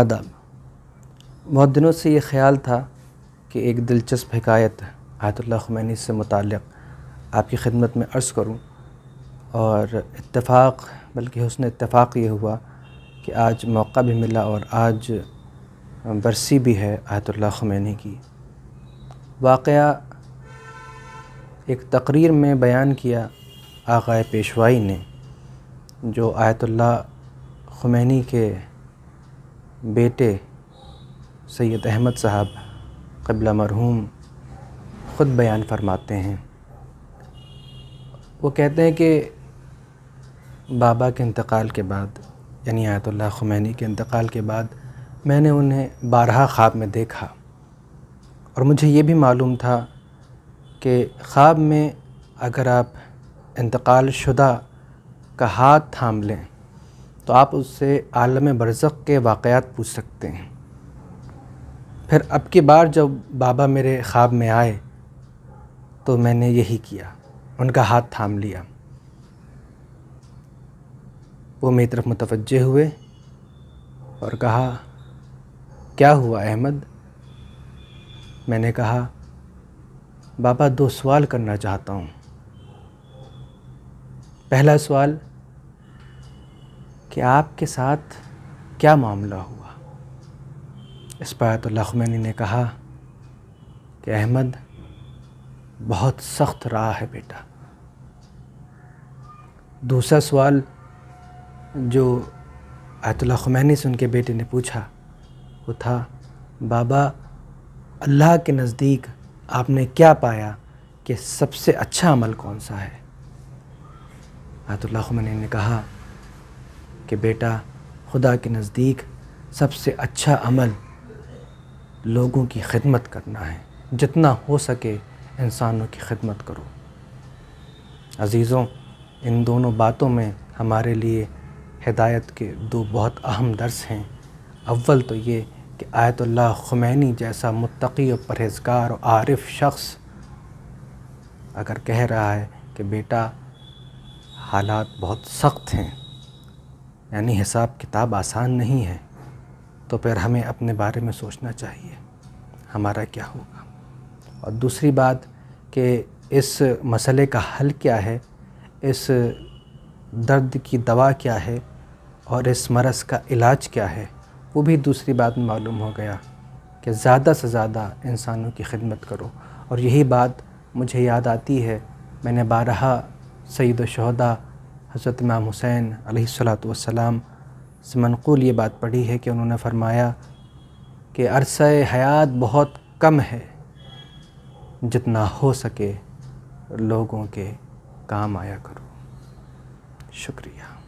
आदाब बहुत दिनों से ये ख्याल था कि एक दिलचस्प हिकायत आयतुल्ला खुमैनी से मुतक़ आपकी खिदमत में अर्ज़ करूं और इतफाक़ बल्कि हसन इतफाक़ ये हुआ कि आज मौका भी मिला और आज बरसी भी है आयतुल्ला खुमैनी की वाक़ एक तकरीर में बयान किया आगाए पेशवाई ने जो आयतुल्ला खुमैनी के बेटे सैयद अहमद साहब कबला मरहूम ख़ुद बयान फरमाते हैं वो कहते हैं कि बाबा के इंतकाल के बाद यानी आयतुल्ला खुमैनी के इंतकाल के बाद मैंने उन्हें बारहा ख्वाब में देखा और मुझे ये भी मालूम था कि ख्वाब में अगर आप इंतकाल शुदा का हाथ थाम लें तो आप उससे आलम बरसक़ के वाक़ पूछ सकते हैं फिर अब की बार जब बाबा मेरे ख्वाब में आए तो मैंने यही किया उनका हाथ थाम लिया वो मेरी तरफ मुतवजह हुए और कहा क्या हुआ अहमद मैंने कहा बाबा दो सवाल करना चाहता हूँ पहला सवाल कि आपके साथ क्या मामला हुआ इस तो लखमनी ने कहा कि अहमद बहुत सख्त रहा है बेटा दूसरा सवाल जो आयतुल्ला खुमैनी से उनके बेटे ने पूछा वो था बाबा अल्लाह के नज़दीक आपने क्या पाया कि सबसे अच्छा अमल कौन सा है आयतुल्ला खुमैनी ने कहा कि बेटा खुदा के नज़दीक सबसे अच्छा अमल लोगों की खिदमत करना है जितना हो सके इंसानों की खिदमत करो अज़ीज़ों इन दोनों बातों में हमारे लिए हिदायत के दो बहुत अहम दर्स हैं अव्वल तो ये कि आयतुल्ला खुमैनी जैसा मुतकी और परहेजगार और आरिफ शख्स अगर कह रहा है कि बेटा हालात बहुत सख्त हैं यानी हिसाब किताब आसान नहीं है तो फिर हमें अपने बारे में सोचना चाहिए हमारा क्या होगा और दूसरी बात कि इस मसले का हल क्या है इस दर्द की दवा क्या है और इस मरस का इलाज क्या है वो भी दूसरी बात में मालूम हो गया कि ज़्यादा से ज़्यादा इंसानों की खिदमत करो और यही बात मुझे याद आती है मैंने बारहा सईद शहदा हज़रत इमाम हुसैन अलैहिस्सलाम से मनकूल ये बात पढ़ी है कि उन्होंने फरमाया कि अरसा हयात बहुत कम है जितना हो सके लोगों के काम आया करो शुक्रिया